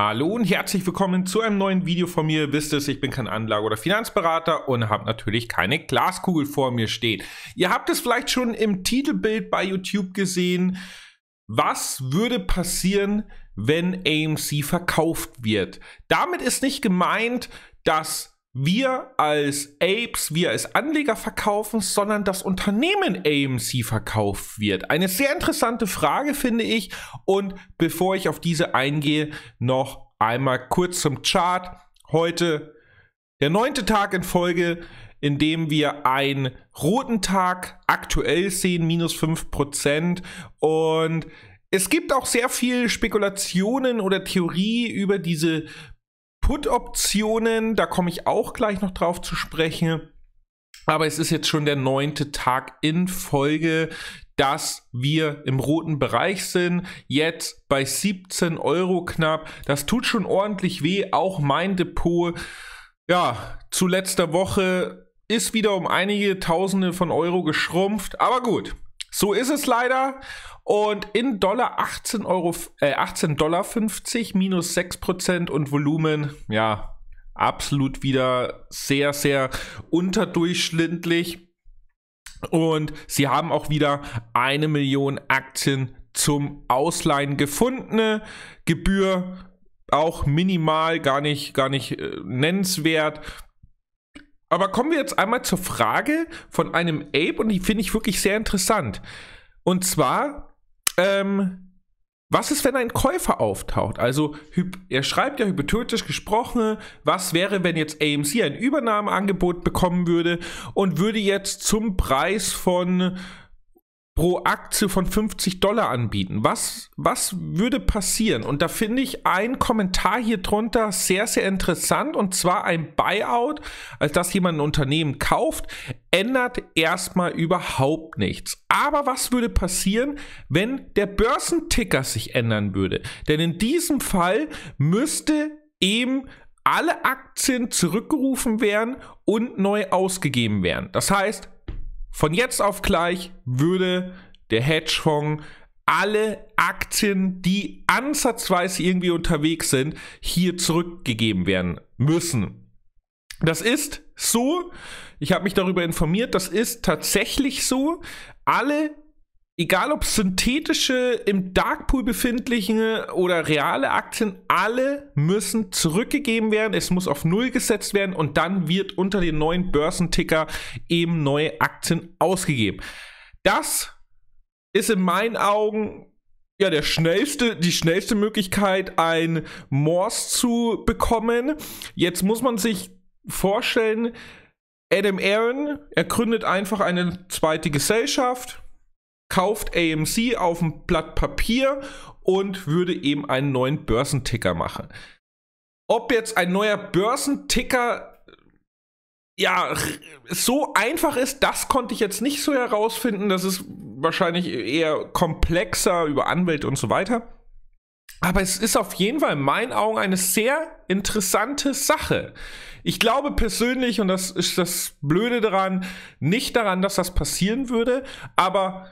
Hallo und herzlich willkommen zu einem neuen Video von mir. Ihr wisst es, ich bin kein Anlage- oder Finanzberater und habe natürlich keine Glaskugel vor mir stehen. Ihr habt es vielleicht schon im Titelbild bei YouTube gesehen. Was würde passieren, wenn AMC verkauft wird? Damit ist nicht gemeint, dass wir als Apes, wir als Anleger verkaufen, sondern das Unternehmen AMC verkauft wird. Eine sehr interessante Frage finde ich. Und bevor ich auf diese eingehe, noch einmal kurz zum Chart. Heute der neunte Tag in Folge, in dem wir einen roten Tag aktuell sehen, minus 5%. Und es gibt auch sehr viel Spekulationen oder Theorie über diese Put-Optionen, da komme ich auch gleich noch drauf zu sprechen. Aber es ist jetzt schon der neunte Tag in Folge, dass wir im roten Bereich sind. Jetzt bei 17 Euro knapp. Das tut schon ordentlich weh. Auch mein Depot, ja, zu letzter Woche ist wieder um einige Tausende von Euro geschrumpft. Aber gut, so ist es leider. Und in Dollar 18 Euro, äh, 18 Dollar 50 minus 6% und Volumen, ja, absolut wieder sehr, sehr unterdurchschnittlich. Und sie haben auch wieder eine Million Aktien zum Ausleihen gefunden. Gebühr auch minimal, gar nicht, gar nicht äh, nennenswert. Aber kommen wir jetzt einmal zur Frage von einem Ape und die finde ich wirklich sehr interessant. Und zwar, ähm, was ist, wenn ein Käufer auftaucht? Also er schreibt ja hypothetisch gesprochen, was wäre, wenn jetzt AMC ein Übernahmeangebot bekommen würde und würde jetzt zum Preis von pro Aktie von 50 Dollar anbieten. Was, was würde passieren? Und da finde ich einen Kommentar hier drunter sehr, sehr interessant. Und zwar ein Buyout, als dass jemand ein Unternehmen kauft, ändert erstmal überhaupt nichts. Aber was würde passieren, wenn der Börsenticker sich ändern würde? Denn in diesem Fall müsste eben alle Aktien zurückgerufen werden und neu ausgegeben werden. Das heißt, von jetzt auf gleich würde der Hedgefonds alle Aktien, die ansatzweise irgendwie unterwegs sind, hier zurückgegeben werden müssen. Das ist so, ich habe mich darüber informiert, das ist tatsächlich so. Alle egal ob synthetische, im Darkpool befindliche oder reale Aktien, alle müssen zurückgegeben werden. Es muss auf Null gesetzt werden und dann wird unter den neuen Börsenticker eben neue Aktien ausgegeben. Das ist in meinen Augen ja der schnellste, die schnellste Möglichkeit, ein Morse zu bekommen. Jetzt muss man sich vorstellen, Adam Aaron, er gründet einfach eine zweite Gesellschaft kauft AMC auf ein Blatt Papier und würde eben einen neuen Börsenticker machen. Ob jetzt ein neuer Börsenticker ja, so einfach ist, das konnte ich jetzt nicht so herausfinden. Das ist wahrscheinlich eher komplexer über Anwälte und so weiter. Aber es ist auf jeden Fall in meinen Augen eine sehr interessante Sache. Ich glaube persönlich, und das ist das Blöde daran, nicht daran, dass das passieren würde, aber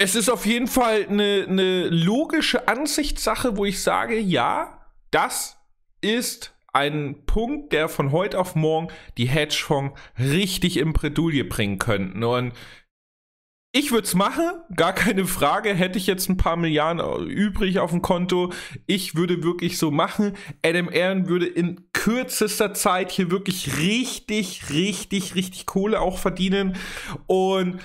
es ist auf jeden Fall eine, eine logische Ansichtssache, wo ich sage, ja, das ist ein Punkt, der von heute auf morgen die Hedgefonds richtig in Bredouille bringen könnten. Und ich würde es machen, gar keine Frage. Hätte ich jetzt ein paar Milliarden übrig auf dem Konto, ich würde wirklich so machen. Adam Aaron würde in kürzester Zeit hier wirklich richtig, richtig, richtig Kohle auch verdienen. Und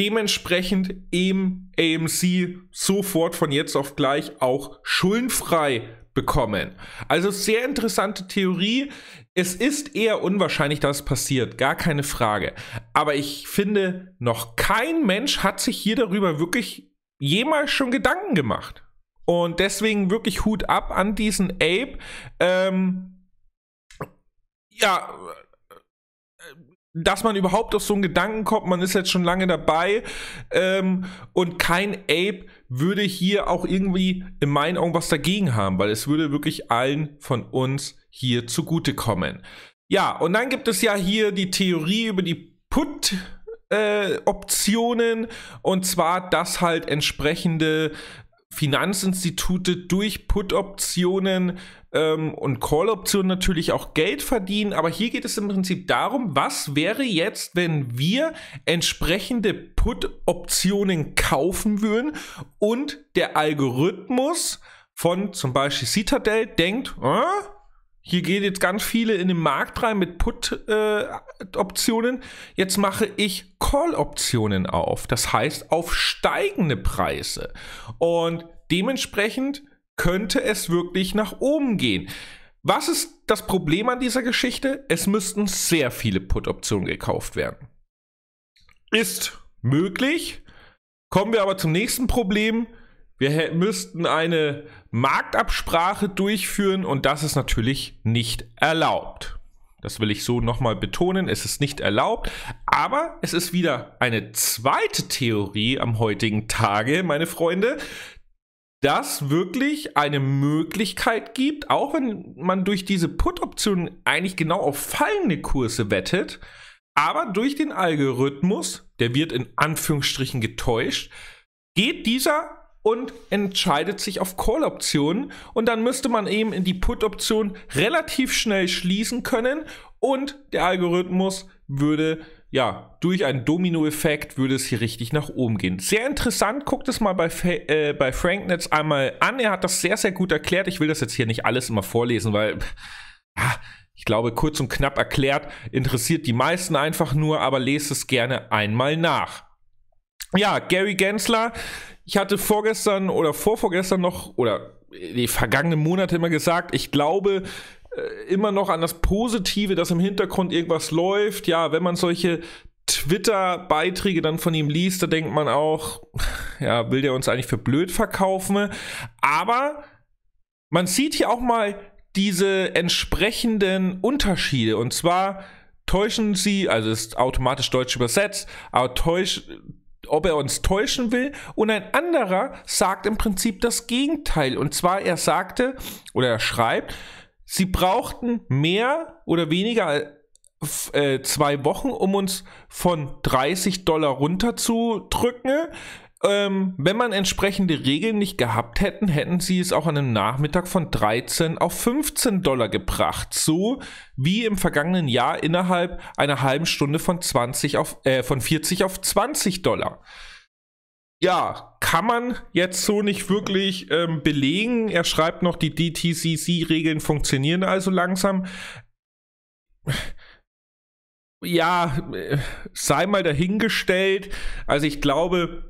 Dementsprechend eben AMC sofort von jetzt auf gleich auch schuldenfrei bekommen. Also sehr interessante Theorie. Es ist eher unwahrscheinlich, dass es passiert, gar keine Frage. Aber ich finde, noch kein Mensch hat sich hier darüber wirklich jemals schon Gedanken gemacht. Und deswegen wirklich Hut ab an diesen Ape. Ähm, ja, dass man überhaupt auf so einen Gedanken kommt, man ist jetzt schon lange dabei ähm, und kein Ape würde hier auch irgendwie in meinen Augen was dagegen haben, weil es würde wirklich allen von uns hier zugutekommen. Ja, und dann gibt es ja hier die Theorie über die Put. Äh, Optionen und zwar, dass halt entsprechende Finanzinstitute durch Put-Optionen ähm, und Call-Optionen natürlich auch Geld verdienen. Aber hier geht es im Prinzip darum, was wäre jetzt, wenn wir entsprechende Put-Optionen kaufen würden und der Algorithmus von zum Beispiel Citadel denkt, äh, hier gehen jetzt ganz viele in den Markt rein mit Put-Optionen. Äh, jetzt mache ich Call-Optionen auf. Das heißt auf steigende Preise. Und dementsprechend könnte es wirklich nach oben gehen. Was ist das Problem an dieser Geschichte? Es müssten sehr viele Put-Optionen gekauft werden. Ist möglich. Kommen wir aber zum nächsten Problem. Wir müssten eine Marktabsprache durchführen und das ist natürlich nicht erlaubt. Das will ich so nochmal betonen, es ist nicht erlaubt. Aber es ist wieder eine zweite Theorie am heutigen Tage, meine Freunde, dass wirklich eine Möglichkeit gibt, auch wenn man durch diese Put-Option eigentlich genau auf fallende Kurse wettet, aber durch den Algorithmus, der wird in Anführungsstrichen getäuscht, geht dieser und entscheidet sich auf Call-Optionen. Und dann müsste man eben in die Put-Option relativ schnell schließen können und der Algorithmus würde ja, durch einen Domino-Effekt würde es hier richtig nach oben gehen. Sehr interessant, guckt es mal bei, äh, bei Franknetz einmal an. Er hat das sehr, sehr gut erklärt. Ich will das jetzt hier nicht alles immer vorlesen, weil ja, ich glaube, kurz und knapp erklärt, interessiert die meisten einfach nur, aber lest es gerne einmal nach. Ja, Gary Gensler, ich hatte vorgestern oder vorvorgestern noch oder äh, die vergangenen Monate immer gesagt, ich glaube äh, immer noch an das Positive, dass im Hintergrund irgendwas läuft. Ja, wenn man solche Twitter-Beiträge dann von ihm liest, da denkt man auch, ja, will der uns eigentlich für blöd verkaufen? Aber man sieht hier auch mal diese entsprechenden Unterschiede. Und zwar täuschen sie, also ist automatisch deutsch übersetzt, aber täuschen ob er uns täuschen will. Und ein anderer sagt im Prinzip das Gegenteil. Und zwar, er sagte oder er schreibt, sie brauchten mehr oder weniger äh, zwei Wochen, um uns von 30 Dollar runterzudrücken. Ähm, wenn man entsprechende Regeln nicht gehabt hätten, hätten sie es auch an einem Nachmittag von 13 auf 15 Dollar gebracht. So wie im vergangenen Jahr innerhalb einer halben Stunde von, 20 auf, äh, von 40 auf 20 Dollar. Ja, kann man jetzt so nicht wirklich ähm, belegen. Er schreibt noch, die DTCC-Regeln funktionieren also langsam. Ja, äh, sei mal dahingestellt. Also ich glaube,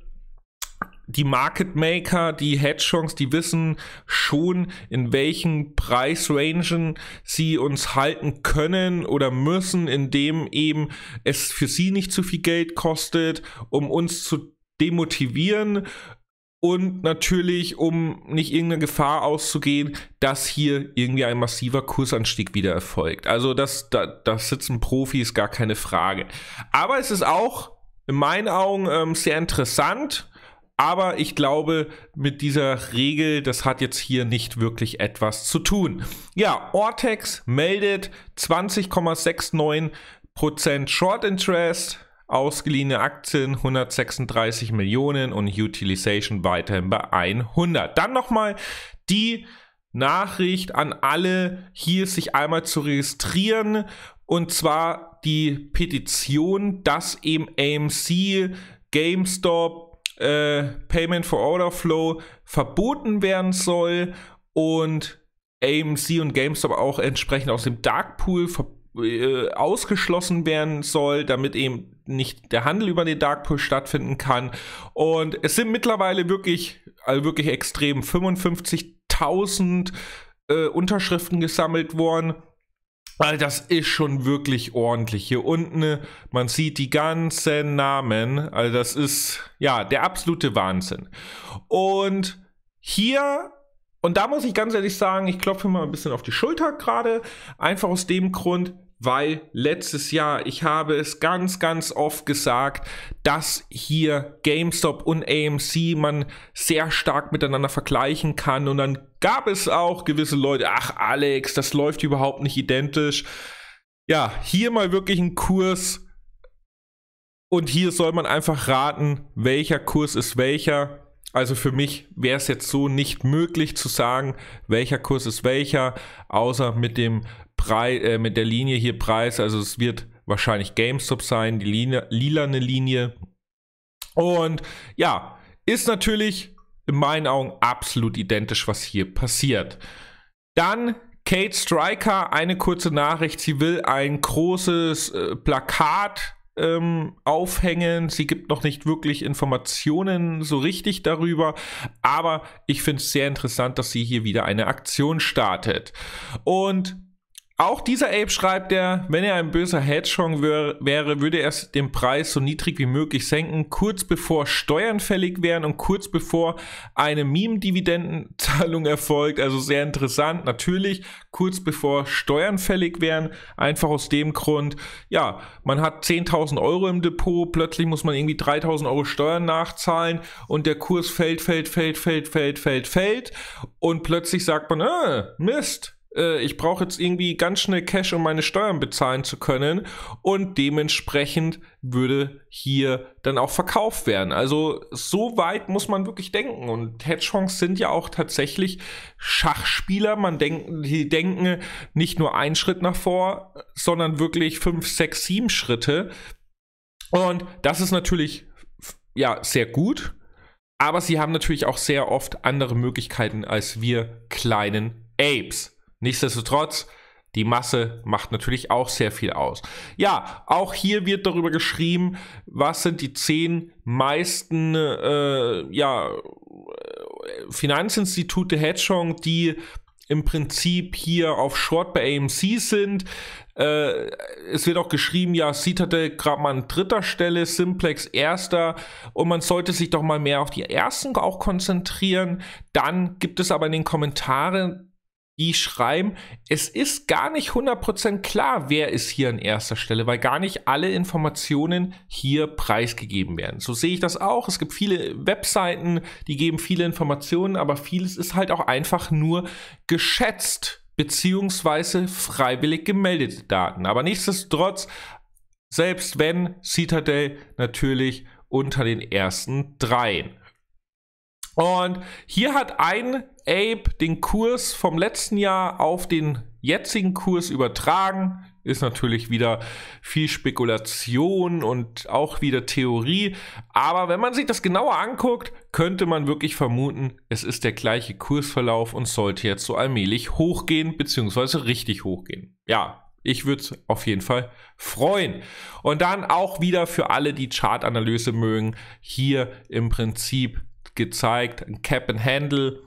die Market Maker, die Hedgehogs, die wissen schon, in welchen Preisrangen sie uns halten können oder müssen, indem eben es für sie nicht zu viel Geld kostet, um uns zu demotivieren und natürlich, um nicht irgendeine Gefahr auszugehen, dass hier irgendwie ein massiver Kursanstieg wieder erfolgt. Also das, da, das sitzen Profis, gar keine Frage. Aber es ist auch in meinen Augen ähm, sehr interessant, aber ich glaube, mit dieser Regel, das hat jetzt hier nicht wirklich etwas zu tun. Ja, Ortex meldet 20,69% Short Interest, ausgeliehene Aktien 136 Millionen und Utilization weiterhin bei 100. Dann nochmal die Nachricht an alle, hier sich einmal zu registrieren und zwar die Petition, dass eben AMC, GameStop, äh, Payment for Order Flow verboten werden soll und AMC und GameStop auch entsprechend aus dem Dark Pool äh, ausgeschlossen werden soll, damit eben nicht der Handel über den Dark Pool stattfinden kann. Und es sind mittlerweile wirklich, also wirklich extrem 55.000 äh, Unterschriften gesammelt worden. Also das ist schon wirklich ordentlich. Hier unten, man sieht die ganzen Namen. Also das ist, ja, der absolute Wahnsinn. Und hier, und da muss ich ganz ehrlich sagen, ich klopfe mal ein bisschen auf die Schulter gerade. Einfach aus dem Grund, weil letztes Jahr, ich habe es ganz, ganz oft gesagt, dass hier GameStop und AMC man sehr stark miteinander vergleichen kann. Und dann gab es auch gewisse Leute, ach Alex, das läuft überhaupt nicht identisch. Ja, hier mal wirklich ein Kurs. Und hier soll man einfach raten, welcher Kurs ist welcher. Also für mich wäre es jetzt so nicht möglich zu sagen, welcher Kurs ist welcher, außer mit dem Pre äh, mit der Linie hier Preis. Also es wird wahrscheinlich GameStop sein, die Linie, lilane Linie. Und ja, ist natürlich in meinen Augen absolut identisch, was hier passiert. Dann Kate Striker, eine kurze Nachricht. Sie will ein großes äh, Plakat ähm, aufhängen. Sie gibt noch nicht wirklich Informationen so richtig darüber, aber ich finde es sehr interessant, dass sie hier wieder eine Aktion startet. Und auch dieser Ape schreibt er, wenn er ein böser Hedgehog wär, wäre, würde er den Preis so niedrig wie möglich senken, kurz bevor Steuern fällig wären und kurz bevor eine Meme-Dividendenzahlung erfolgt. Also sehr interessant. Natürlich kurz bevor Steuern fällig wären, einfach aus dem Grund, ja, man hat 10.000 Euro im Depot, plötzlich muss man irgendwie 3.000 Euro Steuern nachzahlen und der Kurs fällt, fällt, fällt, fällt, fällt, fällt, fällt und plötzlich sagt man, äh, Mist äh, ich brauche jetzt irgendwie ganz schnell Cash, um meine Steuern bezahlen zu können. Und dementsprechend würde hier dann auch verkauft werden. Also so weit muss man wirklich denken. Und Hedgehogs sind ja auch tatsächlich Schachspieler. Man denkt, die denken nicht nur einen Schritt nach vor, sondern wirklich fünf, sechs, sieben Schritte. Und das ist natürlich ja sehr gut. Aber sie haben natürlich auch sehr oft andere Möglichkeiten als wir kleinen Apes. Nichtsdestotrotz, die Masse macht natürlich auch sehr viel aus. Ja, auch hier wird darüber geschrieben, was sind die zehn meisten äh, ja, Finanzinstitute Hedgehog, die im Prinzip hier auf Short bei AMC sind. Äh, es wird auch geschrieben, ja, Citadel gerade mal an dritter Stelle, Simplex erster und man sollte sich doch mal mehr auf die ersten auch konzentrieren. Dann gibt es aber in den Kommentaren die schreiben, es ist gar nicht 100% klar, wer ist hier an erster Stelle, weil gar nicht alle Informationen hier preisgegeben werden. So sehe ich das auch. Es gibt viele Webseiten, die geben viele Informationen, aber vieles ist halt auch einfach nur geschätzt bzw. freiwillig gemeldete Daten. Aber nichtsdestotrotz, selbst wenn Citadel natürlich unter den ersten dreien. Und hier hat ein Ape den Kurs vom letzten Jahr auf den jetzigen Kurs übertragen. Ist natürlich wieder viel Spekulation und auch wieder Theorie. Aber wenn man sich das genauer anguckt, könnte man wirklich vermuten, es ist der gleiche Kursverlauf und sollte jetzt so allmählich hochgehen, beziehungsweise richtig hochgehen. Ja, ich würde es auf jeden Fall freuen. Und dann auch wieder für alle, die Chartanalyse mögen, hier im Prinzip gezeigt, ein Cap and Handle.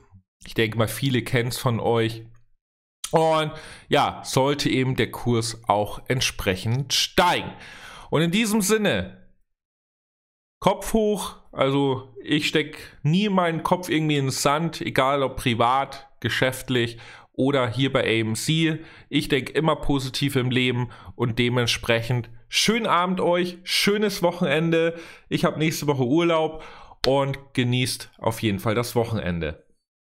Ich denke mal, viele kennen es von euch. Und ja, sollte eben der Kurs auch entsprechend steigen. Und in diesem Sinne, Kopf hoch. Also ich stecke nie meinen Kopf irgendwie in den Sand, egal ob privat, geschäftlich oder hier bei AMC. Ich denke immer positiv im Leben und dementsprechend schönen Abend euch, schönes Wochenende. Ich habe nächste Woche Urlaub und genießt auf jeden Fall das Wochenende.